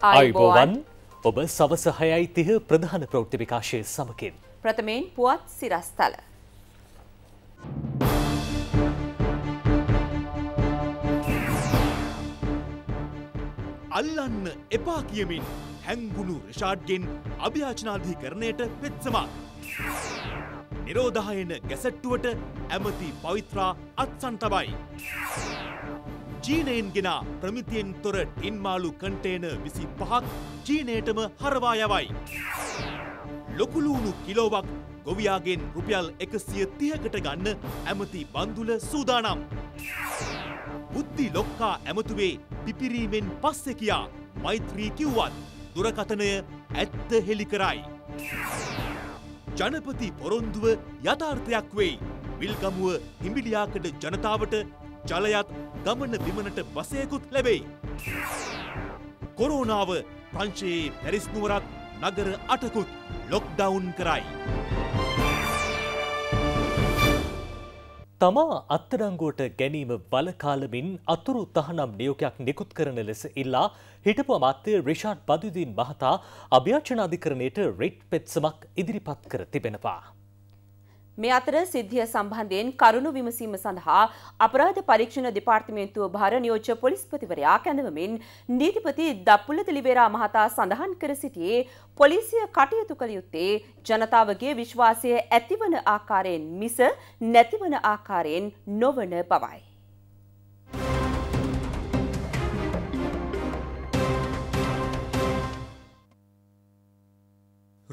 අයිබෝවන් ඔබ සවස හයයි තිහ ප්‍රධාන ප්‍රෞෘ්ති විකාශය සමකින්. ප්‍රථමයෙන් පුවත් සිරස්ථල. අල්ලන්න එපා කියමින් හැංගුණු රෂාඩ්ගෙන් අභ්‍යාචනාධීකරණයට පෙත්සමා. නිරෝධහයන ගැසට්ටුවට ඇමති පවිත්‍රා අත්සන් තබයි. චීනයෙන් ගෙන ප්‍රමිතියෙන් තොර ඉන්මාලු කන්ටේන විසි පහක් චීනයටම හරවා යවයි. ලොකුලූුණු කිලෝවක් ගොවියාගෙන් රුපියල් එකසිය තියකට ගන්න ඇමති බන්දුල සූදානම්. බුද්ධි ලොක්කා ඇමතුවේ පිපිරීමෙන් පස්සෙ කියා මෛත්‍රී කිව්වත් දුරකථනය ඇත්ත හෙළි කරයි. ජනපති පොරොන්දුව යථාර්ථයක් වෙයි. විල්ගමුව හිමිලියාකඩ ජනතාවට ජලයත් දමන බිමනට බසයකුත් ලැබෙයි. කොරෝනාව ප්‍රංශයේ පැරිස්නුවරත් නගර අටකුත් ලොක්ඩවුන් කරයි. තමා අත්තරංගුවට ගැනීම බලකාලමින් අතුරු තහනම් නියෝගයක් නිකුත් කරන ලෙස ඉල්ලා හිටපු අමාත්‍ය රිෂාඩ් බදුදීන් මහතා අභ්‍යාචනාධිකරණයට රෙට් පෙත්සමක් ඉදිරිපත් කර තිබෙනවා. මේ අතර සිද්ධිය සම්බන්ධයෙන් කරුණු විමසීම සඳහා අපරාධ පරීක්ෂණ දෙපාර්තමේන්තුව භාර නියෝජ්‍ය පොලිස්පතිවරයා කැඳවමින් නීතිපති දප්පුල තිලිවේරා මහතා සඳහන් කර සිටියේ පොලිසිය කටයුතු කළ යුත්තේ ජනතාවගේ විශ්වාසය ඇතිවන ආකාරයෙන් මිස නැතිවන ආකාරයෙන් නොවන බවයි.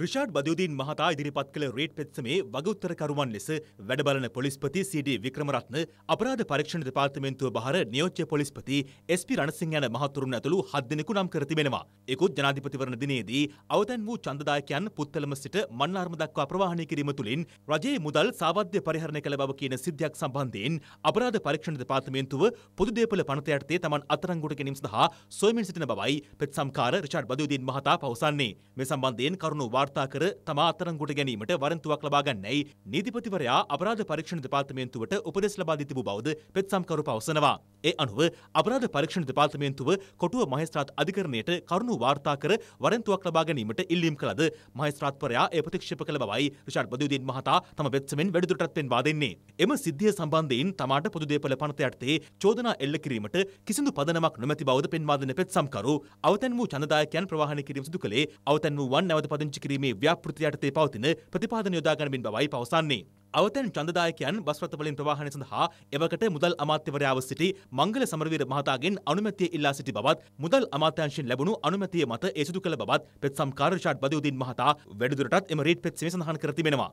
රිෂාඩ් බදයුදීන් මහතා ඉදිරිපත් කළ රේට් පෙත්සමේ වගඋත්තරකරුවන් ලෙස වැඩබලන පොලිස්පති සඩ වික්‍රමරත්න අපරාධ පරීක්ෂණ දෙපාර්තමෙන්න්තුව බහර නියෝච්ච පොලිස්පති ස්පි රණසිං යන මහතුරුන් ඇතුළු හදදිනෙකු නම් කරතිබෙනවා. එකුත් ජනාධිපතිවරණ දිනේදී අවතැන් වූ චන්දදායකයන් පුත්තලම සිට මන්නාර්ම දක්වා ප්‍රවාහණය කිරීම තුළින් රජයේ මුදල් සාවද්‍ය පරිහරණය කළ බව කියන සිද්ධයක් සම්බන්ධයෙන් අපරාධ පරීක්ෂණ දෙපාර්තමෙන්න්තුව පුදුදේපල පනතයටතේ තමන් අතරංගොට කෙනින් සහ සොයමින් සිටින බවයි පෙත් සම්කාර රිෂාඩ් බදයුදීන් මහතා පවසන්නේ මේ සම්බන්ධයෙන් කරුණු වා වාර්තා කර තමා අත්තරංගුට ගැනීමට වරන්තුවක් ලබා ගන්නයි නීතිපතිවරයා අපරාධ පරීක්ෂණ දෙපාර්තමේන්තුවට උපදෙස් ලබා දී තිබූ බවද පෙත්සම්කරු පවසනවා. ඒ අනුව අපරාධ පරීක්ෂණ දෙපාර්තමේන්තුව කොටුව මහේස්ත්‍රාත් අධිකරණයට කරුණු වාර්තා කර වරන්තුවක් ලබා ගැනීමට ඉල්ලීම් කළද මහේස්ත්‍රාත්වරයා ඒ ප්‍රතික්ෂේප කළ බවයි රිෂාඩ් බදුදීන් මහතා තම වෙබ්සමෙන් වැඩිදුරටත් පෙන්වා දෙන්නේ. එම සිද්ධිය සම්බන්ධයෙන් තමාට පොදු දේපළ පනත යටතේ චෝදනා එල්ල කිරීමට කිසිදු පදනමක් නොමැති බවද පෙන්වා දෙන පෙත්සම්කරු අවතැන් වූ ඡන්දදායකයන් ප්‍රවාහනය කිරීම සිදු කළේ අවතැන් වූ වන් නැවත පදිංචි කිරීම කිරීමේ ව්‍යාපෘති යටතේ පවතින ප්‍රතිපාදන යොදාගනිමින් බවයි පවසන්නේ. අවතැන් චන්දදායකයන් බස් රථවලින් ප්‍රවාහනය සඳහා එවකට මුදල් අමාත්‍යවරයාව සිටි මංගල සමරවීර මහතාගෙන් අනුමැතිය ඉල්ලා සිටි බවත් මුදල් අමාත්‍යංශයෙන් ලැබුණු අනුමැතිය මත ඒ සිදු කළ බවත් පෙත්සම්කාර රිෂාඩ් බදියුදීන් මහතා වැඩිදුරටත් එම රීට් පෙත්සමේ සඳහන් කර තිබෙනවා.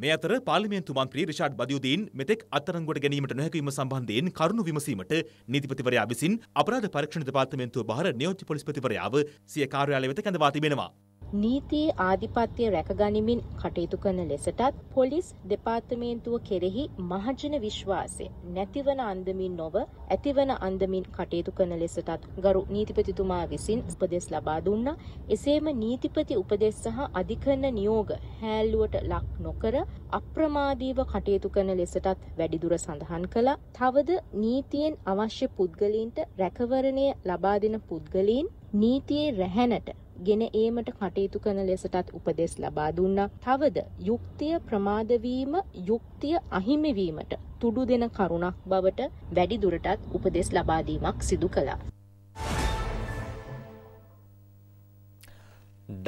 මේ අතර පාර්ලිමේන්තු මන්ත්‍රී රිෂාඩ් බදියුදීන් මෙතෙක් අත්අඩංගුවට ගැනීමට නොහැකි වීම සම්බන්ධයෙන් කරුණු විමසීමට නීතිපතිවරයා විසින් අපරාධ පරීක්ෂණ දෙපාර්තමේන්තුව බහර නියෝජ්‍ය පොලිස්පතිවරයාව සිය කාර්යාලය වෙත කැඳවා තිබෙනවා. නීතියේ ආධිපත්‍ය රැකගනිමින් කටයුතු කරන ලෙසටත් පොලිස් දෙපාර්තමේන්තුව කෙරෙහි මහජන විශ්වාසය නැතිවන අන්දමින් නොව ඇතිවන අන්දමින් කටයුතු කරන ලෙසටත් ගරු නීතිපතිතුමා විසින් උපදෙස් ලබා දුන්නා. එසේම නීතිපති උපදෙස් සහ අධිකරණ නියෝග හැල්ලුවට ලක් නොකර අප්‍රමාදීව කටයුතු කරන ලෙසටත් වැඩිදුර සඳහන් කළා. තවද නීතියෙන් අවශ්‍ය පුද්ගලීන්ට රැකවරණය ලබා දෙන පුද්ගලීන් නීතියේ රැහැනට ගෙන ඒමට කටයුතු කරන ලෙසටත් උපදෙස් ලබා දුන්නා. තවද යුක්තිය ප්‍රමාද වීම යුක්තිය අහිමි වීමට තුඩු දෙන කරුණක් බවට වැඩි දුරටත් උපදෙස් ලබා දීමක් සිදු කළා.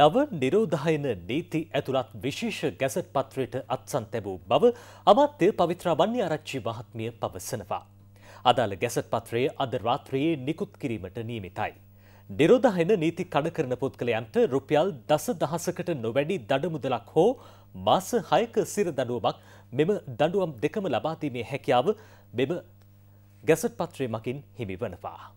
නව නිරෝධායන නීති ඇතුළත් විශේෂ ගැසට් පත්‍රයට අත්සන් තැබූ බව අමාත්‍ය පවිත්‍රා වන්නේ ආරච්චි මහත්මිය පවසනවා. අදාළ ගැසට් පත්‍රය අද රාත්‍රයේ නිකුත් කිරීමට නියමිතයි. නිරෝධහන නීති කඩ කරන පුද්ගලයන්ට රුපියල් දස දහසකට නොවැඩි දඩමුදලක් හෝ මාස හයක සිර දඩුවමක් මෙම දඩුවම් දෙකම ලබාදීමේ හැකියාව මෙම ගැසට් පත්‍රය මකින් හිමි වනවා.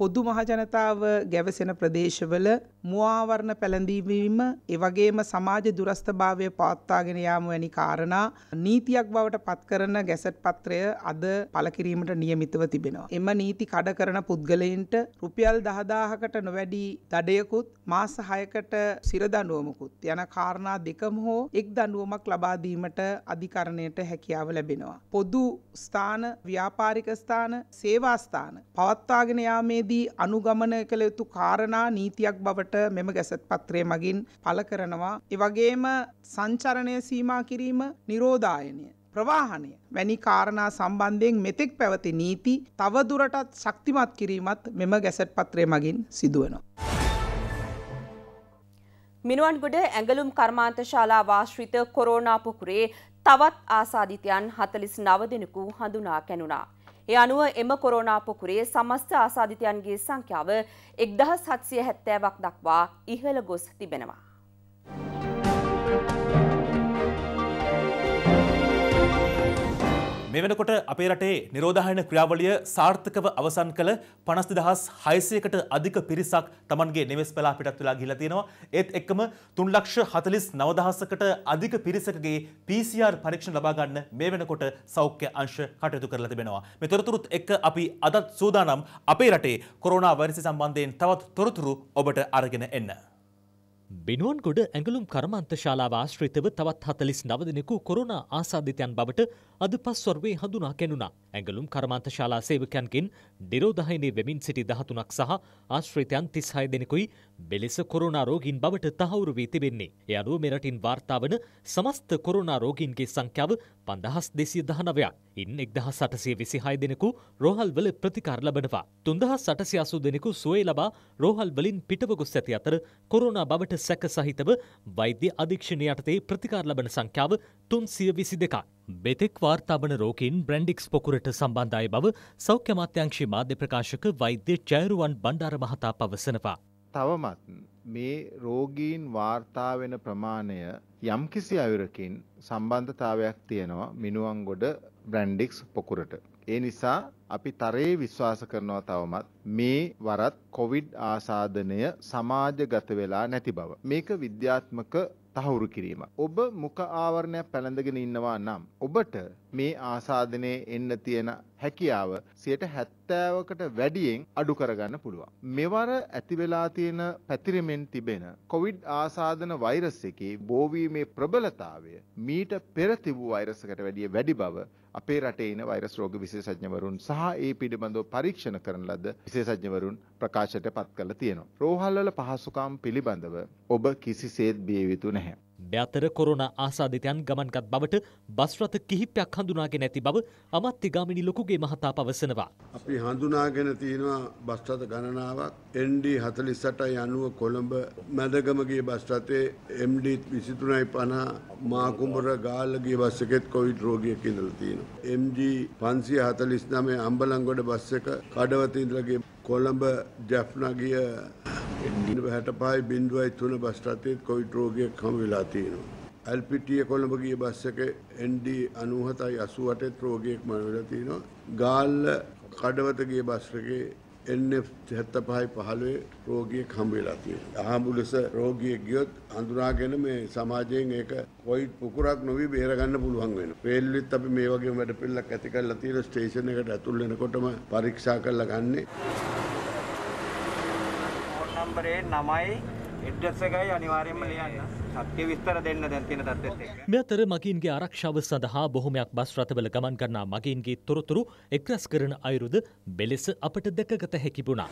පොදු මහජනතාව ගැවසෙන ප්‍රදේශවල මුවාවරණ පැළඳීවීම එවගේම සමාජ දුරස්ථභාවය පවත්තාගෙන යාම වැනි කාරණා නීතියක් බවට පත්කරන ගැසට් පත්‍රය අද පළකිරීමට නියමිතව තිබෙනවා. එම නීති කඩ කරන පුද්ගලයින්ට රුපියල් දහදාහකට නොවැඩි දඩයකුත් මාස හයකට සිරදනුවමකුත් යන කාරණා දෙකම හෝ එක් දනුවමක් ලබාදීමට අධිකරණයට හැකියාව ලැබෙනවා. පොදු ස්ථාන ව්‍යාපාරික ස්ථාන සේවාස්ථාන පවත්වාගෙන යාමේ මෙහිදී අනුගමනය කළ යුතු කාරණා නීතියක් බවට මෙම ගැසත් පත්‍රය මගින් පළ කරනවා. එවගේම සංචරණය සීමා කිරීම නිරෝධායනය. ප්‍රවාහණය වැනි කාරණා සම්බන්ධයෙන් මෙතෙක් පැවති නීති තවදුරටත් ශක්තිමත් කිරීමත් මෙම ගැසට් පත්‍රය මගින් සිදුවනවා. මිනුවන්ගොඩ ඇඟලුම් කර්මාන්ත ශාලා වාශ්‍රිත කොරෝනා පුකුරේ තවත් ආසාධිතයන් 49 දෙනෙකු හඳුනා කැනුණා. ඒ අනුව එම කොරෝනා පොකුරේ සමස්ත ආසාධිතයන්ගේ සංඛ්‍යාව එක්දහස් හත්සිය හැත්තෑවක් දක්වා ඉහළ ගොස් තිබෙනවා. මේ වෙනකොට අපේ රටේ නිරෝධායන ක්‍රියාවලිය සාර්ථකව අවසන් කළ 50000 600කට අධික පිරිසක් Tamanගේ නිවෙස් පලා පිටත් වෙලා ගිහිලා තියෙනවා. ඒත් එක්කම 349000කට අධික පිරිසකගේ PCR පරීක්ෂණ ලබා ගන්න මේ වෙනකොට සෞඛ්‍ය අංශ කටයුතු කරලා තිබෙනවා. මේ තොරතුරුත් එක්ක අපි අදත් සූදානම් අපේ රටේ කොරෝනා වෛරසය සම්බන්ධයෙන් තවත් තොරතුරු ඔබට අරගෙන එන්න. බිනුවන්ගොඩ ඇඟලුම් කර්මාන්ත ශාලාව ආශ්‍රිතව තවත් 49 දෙනෙකු කොරෝනා ආසාදිතයන් බවට අද පස්වරුවේ හඳුනා කැනුණා. ඇඟලුම් කර්මාන්ත ශාලා සේවකයන්ගෙන් නිරෝධහයනය වෙමින් සිටි දහතුනක් සහ ආශ්‍රිතයන් තිස්හය දෙනෙකුයි බෙලෙස කොරුණා රෝගීන් බවට තහවුරු වී තිබෙන්නේ. එ අනුව මෙරටින් වාර්තාවන සමස්ත කොරුණා රෝගීන්ගේ සංඛ්‍යාව පන්දහස් දෙසිය දහනවයක්. ඉන් එක්දහස් අටසය විසිහය දෙනෙකු රෝහල්වල ප්‍රතිකාර ලබනවා. තුන්දහස් අටසි අසු දෙනෙකු සුවේ ලබා රෝහල්වලින් පිටවගොස් ඇති අතර කොරුණා බවට සැක සහිතව වෛද්‍ය අධීක්ෂණය යටතේ ප්‍රතිකාර ලබන සංඛ්‍යාව තුන්සිය විසි දෙකක්. බෙතෙක් වාර්තාාවන රෝකින් බ්‍රන්ඩික්ස් පොකුරට සම්බන්ධය බව සෞඛ්‍ය මාත්‍යංශී මාධ්‍ය ප්‍රකාශක වෛද්‍ය චෑරුවන් බණ්ඩාර මහතා පවසනවා. තවමත් මේ රෝගීන් වාර්තා වෙන ප්‍රමාණය යම්කිසි අයුරකින් සම්බන්ධතාවයක් තියෙනවා මිනුවන්ගොඩ බ්‍රන්ඩික්ස් පොකුරට. ඒ නිසා අපි තරයේ විශ්වාස කරනවා තවමත් මේ වරත් කොවිඩ් ආසාධනය සමාජගත වෙලා නැති බව. මේක විද්‍යාත්මක තහවුරු කිරීම. ඔබ මුඛ ආවරණයක් පැළඳගෙන ඉන්නවා නම් ඔබට මේ ආසාධනයේ එන්න තියෙන හැකියාව සියයට හැත්තෑවකට වැඩියෙන් අඩු කරගන්න පුළුවන්. මෙවර ඇතිවෙලා තියෙන පැතිරමෙන් තිබෙන කොවිඩ් ආසාධන වෛරස් එකේ බෝවීමේ ප්‍රබලතාවය මීට පෙරතිබූ වෛරසකට වැඩිය වැඩි බව අපේ රටේන වෛරස් රෝග විශේෂඥවරුන් සහ ඒ පිළිබඳව පරීක්ෂණ කරන ලද විශේෂඥවරුන් ප්‍රකාශයට පත් කළ තියෙනවා. රෝහල්වල පහසුකම් පිළිබඳව ඔබ කිසිසේත් බිය යුතු නැහැ. බැතර කොරෝනා ආසාදිතයන් ගමන්ගත් බවට බස් රථ කිහිපයක් හඳුනාගෙන ඇති බව අමාත්‍ය ගාමිණී ලොකුගේ මහතා පවසනවා. අපි හඳුනාගෙන තියෙනවා බස් රථ ගණනාවක් ND 4890 කොළඹ මැදගම ගිය බස් රථයේ MD 2350 මාකුඹර ගාල්ල ගිය බස් එකෙත් කොවිඩ් රෝගියෙක් ඉඳලා තියෙනවා. MG 549 අම්බලන්ගොඩ බස් එක කඩවත ඉඳලා ගිය කොළඹ ජැෆ්නා ගිය හැට පයි බින්දුවයි තුන බස්ටතයත් කොවිට රෝගයක් හම වෙලා තියෙනවා. ඇල්පිටිය කොළඹගේ බස්සක එන්ඩ අනුහතයි අසුවටත් රෝගයෙක් මනවෙලා තියෙනවා. ගාල්ල කඩවතගේ බස්රගේ එන්න හැත්ත පහයි පහළුවේ රෝගිය කම්වෙලා තිය. අහමුලෙස රෝගිය ගියොත් අඳුනාගෙන මේ සමාජයෙන් ඒක කොයිට් පුකුරක් නොවී බේරගන්න පුළුවන් වෙන. පෙල්ලිත් අපි මේ වගේ වැඩ පිල්ලක් ඇති කරලා තියෙන ස්ටේෂන් එකට ඇතුල් වෙනකොටම පරීක්ෂා කරලා ගන්නේ. නම්බරේ නමයි එඩ්ඩස් එකයි අනිවාර්යයෙන්ම ලියන්න. සත්‍ය විස්තර දෙන්න දැන් තියෙන තත්ත්වෙත් එක්ක. මේ අතර මගීන්ගේ ආරක්ෂාව සඳහා බොහොමයක් බස් රථවල ගමන් කරනා මගීන්ගේ තොරතුරු එක්රැස් කරන අයුරුද මෙලෙස අපට දැකගත හැකි වුණා.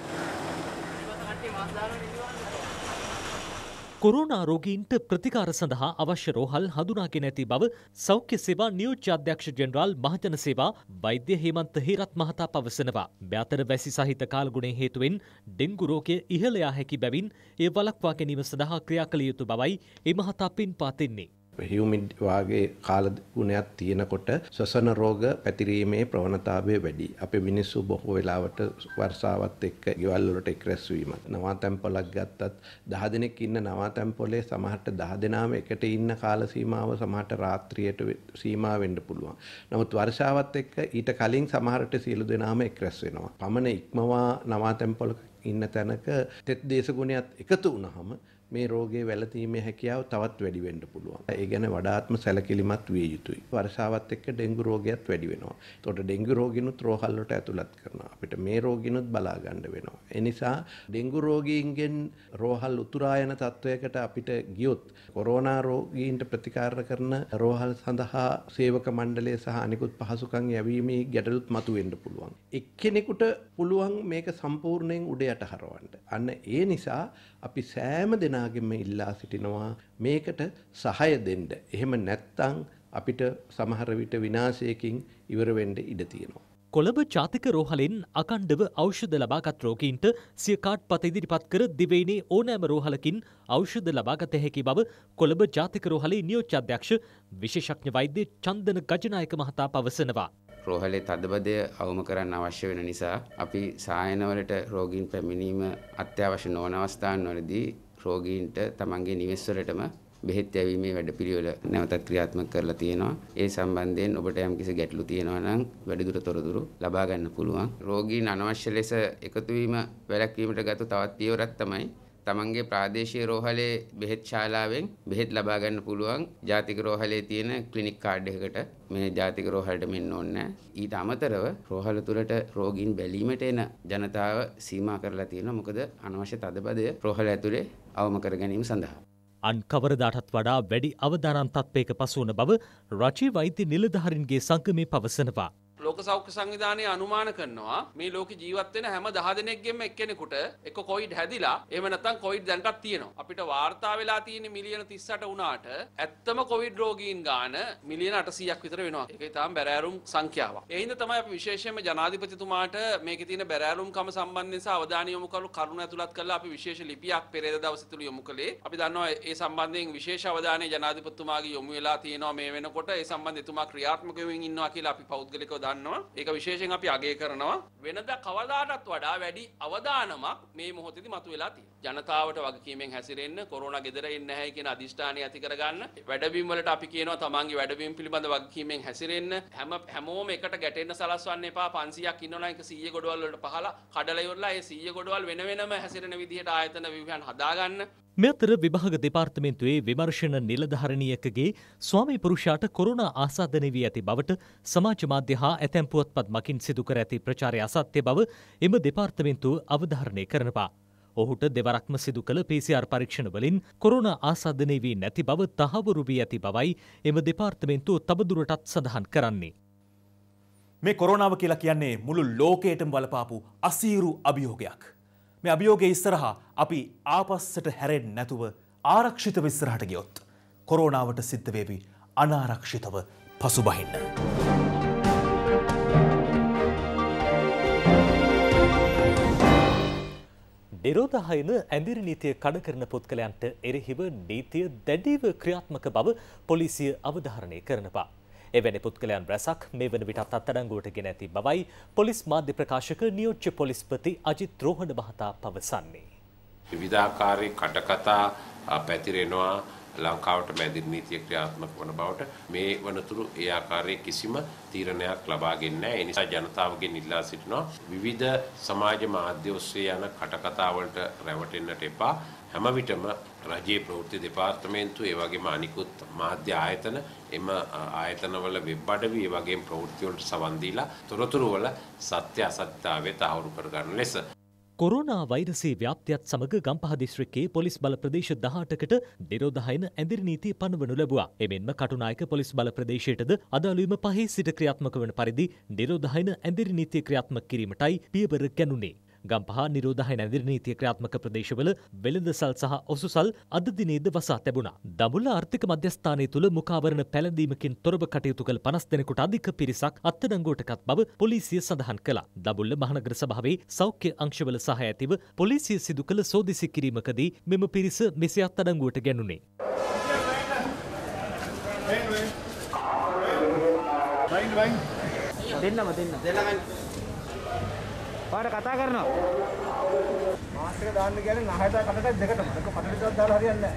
කොරෝනා රෝගීන්ට ප්‍රතිකාර සඳහා අවශ්‍ය රෝහල් හඳුනාගෙන ඇති බව සෞඛ්‍ය සේවා නියෝජ්‍ය අධ්‍යක්ෂ ජෙනරාල් මහජන සේවා වෛද්‍ය හේමන්ත හේරත් මහතා පවසනවා. බ්‍යාතර වැසි සහිත කාලගුණය හේතුවෙන් ඩෙංගු රෝගය ඉහළ යා හැකි බැවින් ඒ වළක්වා ගැනීම සඳහා ක්‍රියා කළ යුතු බවයි ඒ මහතා පින් පාතින්නේ. හියුමිඩ් වාගේ කාල ගුණයක් තියෙනකොට ශ්වසන රෝග පැතිරීමේ ප්‍රවණතාවය වැඩි. අපේ මිනිස්සු බොහෝ වෙලාවට වර්ෂාවත් එක්ක ගෙවල් වලට එක්රැස් වීම. නවාතැන් පොලක් ගත්තත් 10 දෙනෙක් ඉන්න නවාතැන් පොලේ සමහරට 10 දෙනාම එකට ඉන්න කාල සීමාව සමහරට රාත්‍රියට සීමා වෙන්න පුළුවන්. නමුත් වර්ෂාවත් එක්ක ඊට කලින් සමහරට සියලු දෙනාම එක්රැස් වෙනවා. පමණ ඉක්මවා නවාතැන් පොලක ඉන්න තැනක තෙත් දේශගුණයත් එකතු වුණාම මේ රෝගේ වැළඳීමේ හැකියාව තවත් වැඩි වෙන්න පුළුවන්. ඒ ගැන වඩාත්ම සැලකිලිමත් විය යුතුයි. වර්ෂාවත් එක්ක ඩෙන්ගු රෝගයත් වැඩි වෙනවා. ඒතකොට ඩෙන්ගු රෝගිනුත් රෝහල් වලට ඇතුළත් කරනවා. අපිට මේ රෝගිනුත් බලා ගන්න වෙනවා. ඒ නිසා ඩෙන්ගු රෝගීන්ගෙන් රෝහල් උතුරා යන තත්වයකට අපිට ගියොත් කොරෝනා රෝගීන්ට ප්‍රතිකාර කරන රෝහල් සඳහා සේවක මණ්ඩලය සහ අනිකුත් පහසුකම් යැවීමේ ගැටලුත් මතුවෙන්න පුළුවන්. එක්කෙනෙකුට පුළුවන් මේක සම්පූර්ණයෙන් උඩ යට හරවන්න. අන්න ඒ නිසා අපි සෑම දෙනා දෙනාගෙම ඉල්ලා සිටිනවා මේකට සහය දෙන්න. එහෙම නැත්තම් අපිට සමහර විට විනාශයකින් ඉවර වෙන්න ඉඩ තියෙනවා. කොළඹ ජාතික රෝහලෙන් අකණ්ඩව ඖෂධ ලබාගත් රෝගීන්ට සිය කාඩ් පත ඉදිරිපත් කර දිවයිනේ ඕනෑම රෝහලකින් ඖෂධ ලබාගත හැකි බව කොළඹ ජාතික රෝහලේ නියෝජ්‍යාධ්‍යක්ෂ විශේෂඥ වෛද්‍ය චන්දන ගජනායක මහතා පවසනවා. රෝහලේ තදබදය අවම කරන්න අවශ්‍ය වෙන නිසා අපි සායනවලට රෝගීන් පැමිණීම අත්‍යවශ්‍ය නොවන අවස්ථාන් වලදී රෝගීන්ට තමන්ගේ නිවෙස්වලටම බෙහෙත් යැවීමේ වැඩපිළිවෙල නැවතත් ක්‍රියාත්මක කරලා තියෙනවා. ඒ සම්බන්ධයෙන් ඔබට යම්කිසි ගැටලු තියෙනවා නම් වැඩිදුර තොරතුරු ලබා ගන්න පුළුවන්. රෝගීන් අනවශ්‍ය ලෙස එකතු වීම වැළැක්වීමට ගත තවත් පියවරක් තමයි තමන්ගේ ප්‍රාදේශීය රෝහලේ බෙහෙත් ශාලාවෙන් බෙහෙත් ලබා ගන්න පුළුවන් ජාතික රෝහලේ තියෙන ක්ලිනික් කාඩ් එකකට මේ ජාතික රෝහලට මෙන්න ඕනේ ඊට අමතරව රෝහල තුලට රෝගීන් බැලීමට එන ජනතාව සීමා කරලා තියෙනවා මොකද අනවශ්‍ය තදබදය රෝහල ඇතුලේ අවම කර ගැනීම සඳහා අන් කවරදාටත් වඩා වැඩි අවධාරන් තත්වයක පසුවන බව රජයේ වෛද්‍ය නිලධාරින්ගේ සංගමේ පවසනවා ලෝක සෞඛ්‍ය සංවිධානය අනුමාන කරනවා මේ ලෝක ජීවත් වෙන හැම 10 දෙනෙක්ගෙම එක්කෙනෙකුට එක්ක කොවිඩ් හැදිලා එහෙම නැත්නම් කොවිඩ් දැනටත් තියෙනවා අපිට වාර්තා වෙලා තියෙන මිලියන 38 වුණාට ඇත්තම කොවිඩ් රෝගීන් ගාන මිලියන 800ක් විතර වෙනවා ඒක ඊටාම් බැරෑරුම් සංඛ්‍යාවක් ඒ හින්දා තමයි අපි විශේෂයෙන්ම ජනාධිපතිතුමාට මේකේ තියෙන බැරෑරුම් කම සම්බන්ධයෙන් සහ අවධානය යොමු කරලා කරුණ ඇතුළත් කරලා අපි විශේෂ ලිපියක් පෙරේද දවසේ තුල යොමු කළේ අපි දන්නවා ඒ සම්බන්ධයෙන් විශේෂ අවධානය ජනාධිපතිතුමාගේ යොමු වෙලා තියෙනවා මේ වෙනකොට ඒ සම්බන්ධ එතුමා ක්‍රියාත්මක වෙමින් ඉන්නවා කියලා අපි පෞද්ගලිකව දන්නවා ඒක විශේෂයෙන් අපි අගය කරනවා වෙනද කවදාටත් වඩා වැඩි අවදානමක් මේ මොහොතේදී මතුවලා තියෙනවා ජනතාවට වගකීමෙන් හැසිරෙන්න කොරෝනා ගෙදර එන්නේ නැහැ කියන අදිෂ්ඨානය ඇති කරගන්න වැඩබිම් වලට අපි කියනවා තමන්ගේ වැඩබිම් පිළිබඳ වගකීමෙන් හැසිරෙන්න හැම හැමෝම එකට ගැටෙන්න සලස්වන්න එපා 500ක් ඉන්නවනම් ඒක 100 ගොඩවල් වලට පහලා කඩලා ඉවරලා ඒ 100 ගොඩවල් වෙන වෙනම හැසිරෙන විදිහට ආයතන ව්‍යුහයන් හදාගන්න මෙතර විභාග දෙපාර්තමෙන්තුවේ විමර්ශණ නිලධහරණියකගේ ස්වාමි පුරුෂාට කොරුණ ආසාධන වී ඇති බවට සමාජ මාධ්‍ය හා ඇතැම්පුවත් පත් මකින් සිදුකර ඇති ප්‍රචාරය අසත්‍ය බව එම දෙපාර්තමෙන්තු අවධාරණය කරනවා. ඔහුට දෙවරක්ම සිදු කළ PCR පරීක්ෂණවලින් කොරුණ ආසාධනය වී නැති බව තහවුරු වී ඇති බවයි එම දෙපාර්තමෙන්තු තබදුරටත් සඳහන් කරන්නේ. මේ කොරෝනාව කියලා කියන්නේ මුළු ලෝකයටම බලපාපු අසීරු අභියෝගයක්. මේ අභියෝගය ඉස්සරහා අපි ආපස්සට හැරෙන් නැතුව ආරක්ෂිත විස්සරහට ගියොත්. කොරෝණාවට සිද්ධ වේවි අනාරක්ෂිතව පසුබහින්න. නිරෝධහයන ඇඳිරි නීතිය කඩ කරන පුද්ගලයන්ට එරෙහිව නීතිය දැඩිව ක්‍රියාත්මක බව පොලිසිය අවධාරණය කරනවා. එවැනි පුද්ගලයන් රැසක් මේ වන විටත් අත්අඩංගුවට ගෙන ඇති බවයි පොලිස් මාධ්‍ය ප්‍රකාශක නියෝජ්‍ය පොලිස්පති අජිත් රෝහණ මහතා පවසන්නේ. විවිධාකාරී කටකතා පැතිරෙනවා ලංකාවට මැදින් නීතිය ක්‍රියාත්මක වන බවට මේ වනතුරු ඒ ආකාරයේ කිසිම තීරණයක් ලබාගෙන නැහැ. ඒ නිසා ජනතාවගෙන් ඉල්ලා සිටිනවා විවිධ සමාජ මාධ්‍ය ඔස්සේ යන කටකතා වලට රැවටෙන්නට එපා. හැම විටම රජයේ ප්‍රවෘත්ති දෙපාර්තමේන්තුව ඒ වගේම අනිකුත් මාධ්‍ය ආයතන එම ආයතනවල වෙබ් අඩවි ඒ වගේම ප්‍රවෘත්ති වලට සවන් දීලා තොරතුරු වල සත්‍ය අසත්‍යතාවය තහවුරු කර ගන්න ලෙස කොරුණා වෛරසේ ව්‍යාප්තියත් සමඟ ගම්පහ දිස්ත්‍රික්කේ පොලිස් බල ප්‍රදේශ දහටකට නිරෝධහයන ඇදිරි නීතිය පනවනු ලැබවා එමෙන්ම කටුනායක පොලිස් බල ප්‍රදේශයටද අදාළුවම පහේ සිට ක්‍රියාත්මක වන පරිදි නිරෝධහයන ඇදිරි නීතිය ක්‍රියාත්මක කිරීමටයි පියවර ගැනුණේ. ගම්පහ නිරෝධහ නැදිර නීතිය ක්‍රාත්මක ප්‍රදේශවල වෙළඳසල් සහ ඔසුසල් අදදිනේද වසා තැබුණා. දමුල ආර්ථික මධ්‍යස්ථානය තුළ මුකාවරණ පැළඳීමකින් තොරව කටයුතු කළ පනස් දෙනෙකුට අධික පිරිසක් අත්තඩංගෝටකත් බව පොලිසිය සඳහන් කළා. දබුල්ල මහනගර සභාවේ සෞඛ්‍ය අංශවල සහ ඇතිව පොලිසිය සිදු කළ සෝදිසි කිරීමකදී මෙම පිරිස මෙසේ අත්තඩංගුවට ගැනුණේ. දෙන්නම දෙන්න දෙන්න ඔයාලට කතා කරනවා. මාස් එක දාන්න කියන්නේ නහයට කටට දෙකටම. ඒක පටලියක් දාලා හරියන්නේ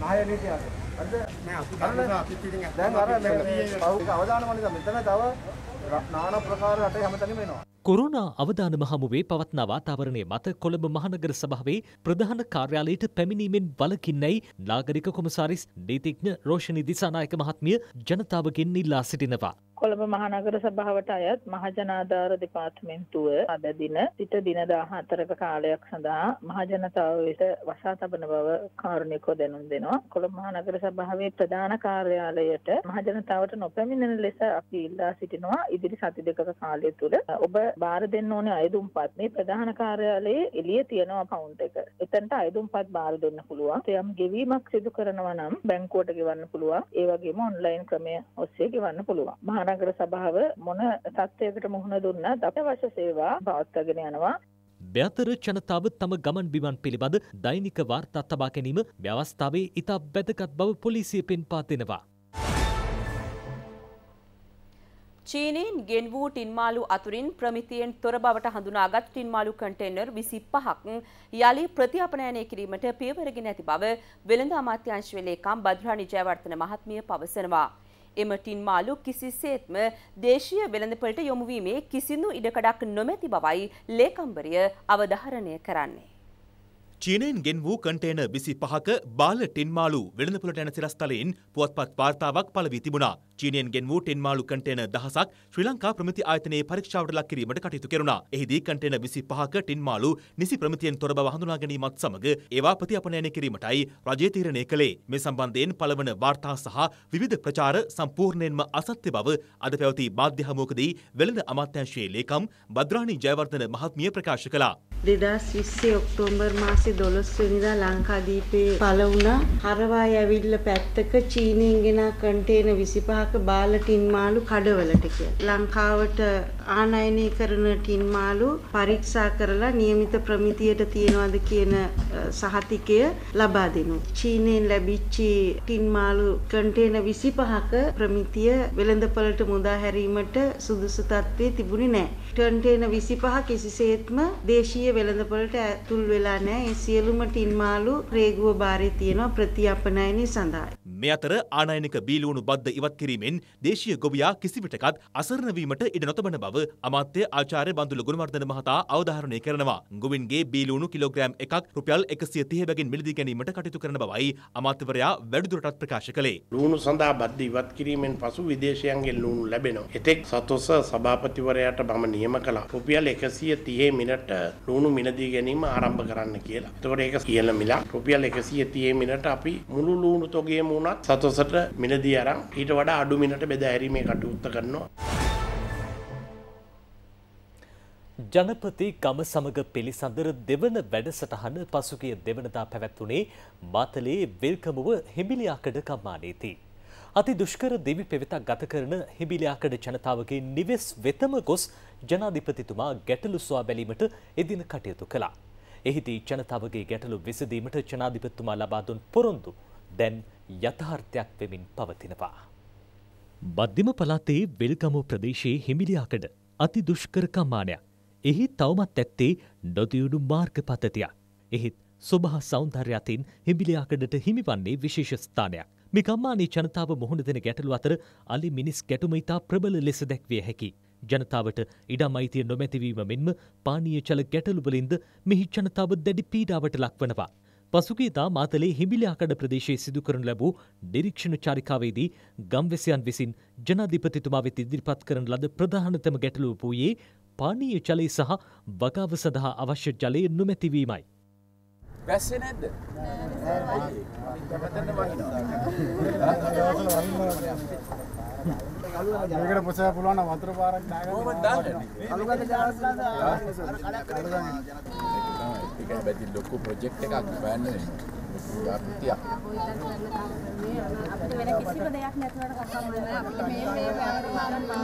නැහැ. නහය නීතියද? හරිද? නෑ අපි කරන්නේ අපි පිටින් දැන් අර මේ පවුක අවදානම නිසා මෙතන තව නාන ප්‍රකාර රටේ හැමතැනම එනවා. කොරුණා අවධානම හමුවේ පවත්නවා තාවරණය මත කොළඹ මහනගර සභාවේ ප්‍රධාන කාර්යාලයට පැමිණීමෙන් වලකින්නයි නාගරික කොමසාරිස් නීතිඥ රෝෂණි දිසානායක මහත්මිය ජනතාවගෙන් ඉල්ලා සිටිනවා. කොළඹ මහනගර සභාවට අයත් මහජනාධාර දෙපාර්තමේන්තුව අද දින සිට දින 14ක කාලයක් සඳහා මහජනතාව වෙත වසා තබන බව කාරුණිකව දැනුම් දෙනවා. කොළඹ මහනගර සභාවේ ප්‍රධාන කාර්යාලයට මහජනතාවට නොපැමිණෙන ලෙස අපි ඉල්ලා සිටිනවා. ඉදිරි සති දෙකක කාලය තුළ ඔබ බාර දෙන්න ඕනේ අයදුම්පත් මේ ප්‍රධාන කාර්යාලයේ එළිය තියෙනවා පවුන්ට් එක. එතනට අයදුම්පත් බාර දෙන්න පුළුවන්. යම් ගෙවීමක් සිදු කරනවා නම් බැංකුවට ගෙවන්න පුළුවන්. ඒ වගේම ඔන්ලයින් ක්‍රමය ඔස්සේ ගෙවන්න පුළුවන්. මහානගර සභාව මොන තත්ත්වයකට මුහුණ දුන්නත් අප අවශ්‍ය සේවා පවත්වාගෙන යනවා. බ්‍යතර ජනතාව තම ගමන් බිමන් පිළිබඳ දෛනික වාර්තා තබා ගැනීම ව්‍යවස්ථාවේ ඉතා වැදගත් බව පොලිසිය පෙන්පා දෙනවා. චීනයෙන් ගෙන් වූ ටින්මාලු අතුරින් ප්‍රමිතියෙන් තොර බවට හඳුනාගත් ටින්මාලු කන්ටේනර් විසි පහක් යළි ප්‍රතිඅපනයනය කිරීමට පියවරගෙන ඇති බව වෙළඳ අමාත්‍යංශ වෙලේකම් බදුරාණි ජයවර්ධන මහත්මිය පවසනවා. එමටින් මාළු කිසිසේත්ම දේශීය වෙළඳපළට යොමුවීමේ කිසිදු ඉඩකඩක් නොමැති බවයි ලේකම්බරිය අවධාරණය කරන්නේ. චීනයෙන් ගෙන් වූ කන්ටේන විසි පහක බාල ටින්මාලු වෙළඳපළට යන සිරස්තලයෙන් පුවත්පත් වාර්තාවක් පළවී තිබුණා. චීනයන්ගෙන් වූ ටෙන්මාලු කටේන දහසක් ශ්‍රී ලංකා ප්‍රමිති ආයතනයේ පරීක්ෂාවට ලක් කිරීමට කටයුතු කෙරුණා. එහිදී කටේන 25ක ටෙන්මාලු නිසි ප්‍රමිතියෙන් තොර බව හඳුනා ගැනීමත් සමග ඒවා ප්‍රතිඅපනයනය කිරීමටයි රජය තීරණය කළේ. මේ සම්බන්ධයෙන් පළවන වාර්තා සහ විවිධ ප්‍රචාර සම්පූර්ණයෙන්ම අසත්‍ය බව අද පැවති මාධ්‍ය හමුවකදී වෙළඳ අමාත්‍යාංශයේ ලේකම් බද්‍රාණී ජයවර්ධන මහත්මිය ප්‍රකාශ කළා. 2020 ඔක්තෝබර් මාසේ 12 වෙනිදා ලංකාදීපයේ පළ වුණා හරවා යවිල්ල පැත්තක චීනෙන් ගෙනා කන්ටේනර් 25 විශාක බාල ටින්මාලු කඩවලට කියලා. ලංකාවට ආනයනය කරන ටින්මාලු පරීක්ෂා කරලා નિયમિત ප්‍රමිතියට තියනවාද කියන සහතිකය ලබා දෙනු. චීනෙන් ලැබිච්ච ටින්මාලු කන්ටේනර් 25ක ප්‍රමිතිය වෙළඳපළට මුදා හැරීමට සුදුසු තත්ත්වයේ තිබුණේ නැහැ. කන්ටේනර් 25 කිසිසේත්ම දේශීය වෙළඳපළට ඇතුල් වෙලා නැහැ. ඒ සියලුම ටින්මාලු රේගුව බාරේ තියෙනවා ප්‍රතිඅපනයනය සඳහා. මේ අතර ආනයනික බීලූණු බද්ධ ඉවත් කිරීමෙන් දේශීය ගොවියා කිසිවිටකත් අසරණ වීමට ඉඩ නොතබන බව අමාත්‍ය ආචාර්ය බඳුල ගුණවර්ධන මහතා අවධාරණය කරනවා. ගොවින්ගේ බීලූණු කිලෝග්‍රෑම් එකක් රුපියල් 130 බැගින් මිලදී ගැනීමට කටයුතු කරන බවයි අමාත්‍යවරයා වැඩිදුරටත් ප්‍රකාශ කළේ. ලූණු සඳහා බද්ධ ඉවත් කිරීමෙන් පසු විදේශයන්ගෙන් ලූණු ලැබෙනවා. එතෙක් සතොස සභාපතිවරයාට මම නියම කළා. රුපියල් 130 මිලට ලූණු මිලදී ගැනීම ආරම්භ කරන්න කියලා. එතකොට ඒක කියන මිලක් රුපියල් 130 මිලට අපි මුළු ලූණු තොගයම වුණා සමත් සතොසට මිලදී අරන් ඊට වඩා අඩු මිනට බෙද ඇරීමේ කටයුත්ත කරනවා. ජනපති ගම සමග පිළිසඳර දෙවන වැඩසටහන පසුගිය දෙවනදා පැවැත්වුණේ මාතලේ වෙල්කමුව හිමිලියාකඩ කම්මානේති. අති දුෂ්කර දෙවි පෙවෙතක් ගත කරන හිමිලියාකඩ ජනතාවගේ නිවෙස් වෙතම ගොස් ජනාධිපතිතුමා ගැටලු ස්වා බැලීමට එදින කටයුතු කළා. එහිදී ජනතාවගේ ගැටලු විසඳීමට ජනාධිපතිතුමා ලබා දුන් පොරොන්දු දැන් යථාර්ථයක් වෙමින් පවතිනවා. බද්ධිම පලාතේ වෙල්කමු ප්‍රදේශයේ හිමිලියාකඩ අති දුෂ්කර කම්මානයක්. එහි තවමත් ඇත්තේ නොතියුණු මාර්ග පතතියක්. එහෙත් සොබහ සෞන්දර්යතින් හිමිලියාකඩට හිමිවන්නේ විශේෂ ස්ථානයක්. මේ කම්මානී ජනතාව මුහුණ දෙන ගැටලු අතර අලි මිනිස් ගැටුම ඉතා ප්‍රබල ලෙස දැක්විය හැකි. ජනතාවට ඉඩම් අයිතිය නොමැතිවීම මෙන්ම පානීය ජල ගැටලුවලින්ද මෙහි ජනතාව දැඩි පීඩාවට ලක්වනවා. පසුගේදා මාතලේ හිමිලියාකඩ ප්‍රදේශයේ සිදුකරනු ලැබූ නිරීක්ෂණ චාරිකාවේදී ගම්වැසියන් විසින් ජනාධිපතිතුමා වෙත ඉදිරිපත් කරන ලද ප්‍රධානතම ගැටලුව වූයේ පානීය ජලය සහ වගාව සඳහා අවශ්‍ය ජලය නොමැතිවීමයි. වැස්සේ නැද්ද? ඒකට පොසය පුළුවන් වතුර පාරක් දාගන්න. කොහොමද දාන්නේ? අලුගඩ ජාස්ලා දාන්න. ඒ කියන්නේ බැදී ලොකු ප්‍රොජෙක්ට් එකක් හොයන්න වෙනවා. වෘත්තියක්. අපිට වෙන කිසිම දෙයක් නැතුවට කතා කරන්න අපිට මේ මේ වැරදි මාර්ගය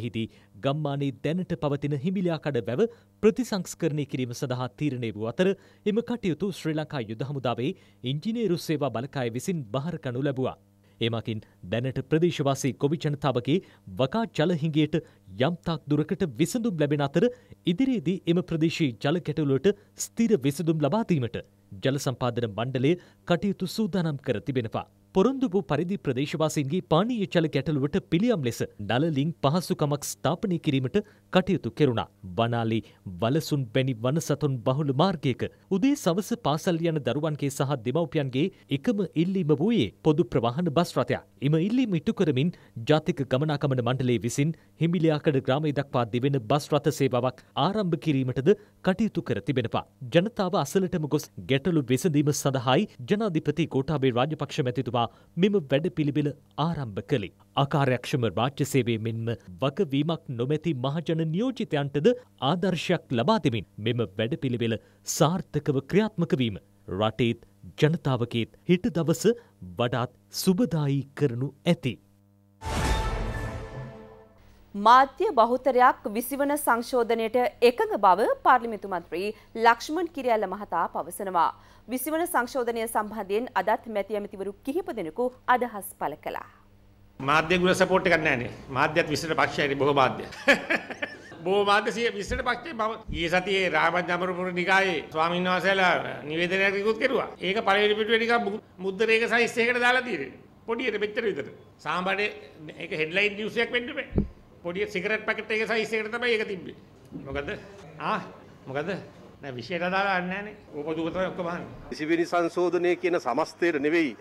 එහිදී ගම්මානයේ දැනට පවතින හිමිලියාකඩ වැව ප්‍රතිසංස්කරණය කිරීම සඳහා තීරණය වූ අතර එම කටයුතු ශ්‍රී ලංකා යුද හමුදාවේ ඉංජිනේරු සේවා බලකාය විසින් බහර කනු ලැබුවා. ඒමකින් දැනට ප්‍රදේශවාසී කොවි ජනතාවගේ වකා ජලහිඟයට යම්තාක් දුරකට විසඳුම් ලැබෙන අතර ඉදිරියේදී එම ප්‍රදේශී ජල ගැටලුවට ස්ථිර විසඳුම් ලබා දීමට ජල සම්පාදන මණ්ඩලය කටයුතු සූදානම් කර තිබෙනවා. පොරොන්දු වූ පරිදි ප්‍රදේශවාසීන්ගේ පානීය ජල ගැටලුවට පිළියම් ලෙස නලලින් පහසුකමක් ස්ථාපනය කිරීමට කටයුතු කෙරුණා. බනාලි වලසුන් බැනි වනසතුන් බහුල මාර්ගයක උදේ සවස පාසල් යන දරුවන්ගේ සහ දෙමව්පියන්ගේ එකම ඉල්ලීම වූයේ පොදු ප්‍රවාහන බස් රථයක්. එම ඉල්ලීම ඉටු කරමින් ජාතික ගමනාගමන මණ්ඩලයේ විසින් හිමිලියාකඩ ග්‍රාමය දක්වා දෙවෙන බස් රථ සේවාවක් ආරම්භ කිරීමටද කටයුතු කර තිබෙනවා. ජනතාව අසලටම ගොස් ගැටලු විසඳීම සඳහායි ජනාධිපති කෝටාබේ රාජපක්ෂ මැතිතුමා සඳහා මෙම වැඩපිළිවෙල ආරම්භ කළේ. අකාර්යක්ෂම රාජ්‍ය සේවය මෙන්ම වගවීමක් නොමැති මහජන නියෝජිතයන්ටද ආදර්ශයක් ලබා දෙමින් මෙම වැඩපිළිවෙල සාර්ථකව ක්‍රියාත්මක වීම රටේත් ජනතාවගේත් හිට දවස වඩාත් සුබදායි කරනු ඇති. මාධ්‍ය බහුතරයක් විසිවන සංශෝධනයට එකඟ බව පාර්ලිමේන්තු මන්ත්‍රී ලක්ෂ්මන් කිරියල්ල මහතා පවසනවා. විසිවන සංශෝධනය සම්බන්ධයෙන් අදත් මැති ඇමතිවරු කිහිප දෙනෙකු අදහස් පළ කළා. මාධ්‍ය ගුණ සපෝට් එකක් නැහැ නේ. මාධ්‍යත් 20ට පක්ෂයයි බොහෝ මාධ්‍ය. බෝමාද සිය විස්සට පක්ෂේ බව ඒ සතියේ රාමන් ජමරපුර නිකායේ ස්වාමීන් වහන්සේලා නිවේදනයක් නිකුත් කෙරුවා. ඒක පළවෙනි පිටුවේ නිකන් මුද්දරයක සයිස් එකකට දාලා තියෙන්නේ. පොඩියට මෙච්චර විතර. සාමාන්‍ය ඒක හෙඩ්ලයින් නිවුස් එකක් වෙන්න බෑ. පොඩිය සිගරට් පැකට් එක සයිස් එකට තමයි ඒක තිබ්බේ. මොකද? ආ මොකද? නෑ විශේෂ දාලා නැහැ නේ. ඕක දුක තමයි ඔක්කොම අහන්නේ. කිසිවිලි සංශෝධනය කියන සමස්තයට නෙවෙයි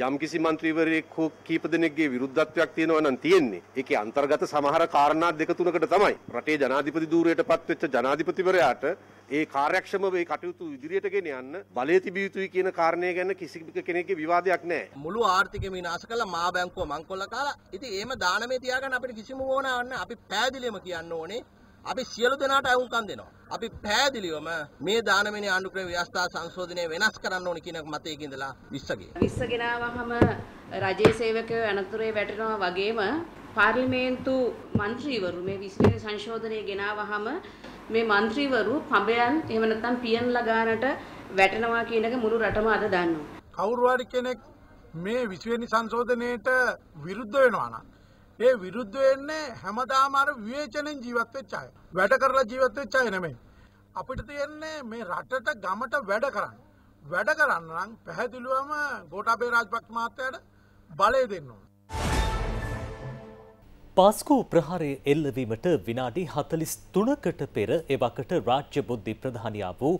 යම් කිසි මන්ත්‍රීවරයෙක් හෝ කීප දෙනෙක්ගේ විරුද්ධත්වයක් තියෙනවා නම් තියෙන්නේ. ඒකේ අන්තර්ගත සමහර කාරණා දෙක තුනකට තමයි. රටේ ජනාධිපති ධූරයට පත්වෙච්ච ජනාධිපතිවරයාට ඒ කාර්යක්ෂම මේ කටයුතු ඉදිරියට ගෙන යන්න බලය තිබිය යුතුයි කියන කාරණය ගැන කිසි කෙනෙක්ගේ විවාදයක් නැහැ. මුළු ආර්ථිකය විනාශ කළ මා බැංකුව මංකොල්ල කාලා ඉතින් ඒම දානමේ තියාගන්න අපිට කිසිම ඕනාවක් නැහැ. අපි පෑදිලියම කියන්න ඕනේ අපි සියලු දෙනාට ඇවුම්කන් දෙනවා. අපි පෑදිලිවම මේ දානමෙන ආණ්ඩුක්‍රම ව්‍යවස්ථා සංශෝධනය වෙනස් කරන්න ඕනි කියන මතයක ඉඳලා 20 ගියා. 20 ගෙනාවහම රජයේ සේවකයෝ අනතුරේ වැටෙනවා වගේම පාර්ලිමේන්තු මන්ත්‍රීවරු මේ 20 වෙනි සංශෝධනය ගෙනාවහම මේ മന്ത്രിවරු පඹයන් එහෙම නැත්නම් පියන්ලා ගානට වැටෙනවා කියන එක මුළු රටම අද දන්නවා. කවුරු හරි කෙනෙක් මේ 20 වෙනි සංශෝධනයට විරුද්ධ වෙනවා නම් ඒ විරුද්ධ වෙන්නේ හැමදාම අර විවේචනෙන් ජීවත් වෙච්ච අය. වැඩ කරලා ජීවත් වෙච්ච අය නෙමෙයි. අපිට තියෙන්නේ මේ රටට ගමට වැඩ කරන්න. වැඩ කරන්න නම් පැහැදිලිවම ගෝඨාභය රාජපක්ෂ මහත්තයාට බලය දෙන්න ඕනේ. පාස්කෝ ප්‍රහාරය එල්ලවීමට විනාඩි හතලිස් තුනකට පෙර එවකට රාජ්‍ය බුද්ධි ප්‍රධානයා වූ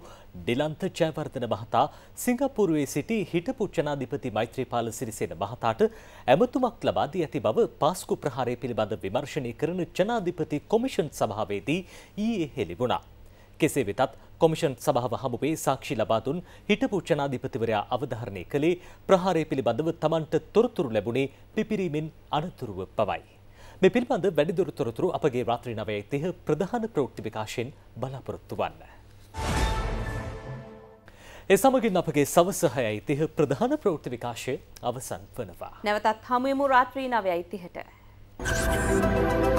ඩිලන්ත ජයවර්ධන මහතා සිංගපුරුවේ සිටි හිටපු ජනාධිපති මෛත්‍රීපාල සිරිසේන මහතාට ඇමතුමක් ලබා දී ඇති බව පාස්කු ප්‍රහාරය පිළිබඳ විමර්ශනය කරන ජනාධිපති කොමිෂන් සභාවේදී ඊයේ හෙළි වුණා. කෙසේ වෙතත් කොමිෂන් සභාව හමුවේ සාක්ෂි ලබාදුන් හිටපු ජනාධිපතිවරයා අවධාරණය කළේ ප්‍රහාරය පිළිබඳව තමන්ට තොරතුරු ලැබුණේ පිපිරීමෙන් අනතුරුව පවයි. මේ පිළිබඳ වැඩිදුර තොරතුරු අපගේ රාත්‍රී නවයේ තිහ ප්‍රධාන ප්‍රවෘත්ති විකාශයෙන් බලාපොරොත්තු වන්න. ඒ සමගින් අපගේ සවසහයයි තිහ ප්‍රධාන ප්‍රවෘත්ති විකාශය අවසන් වනවා. නැවතත් හමුයමු රාත්‍රී නවයයි තිහට. Thank you.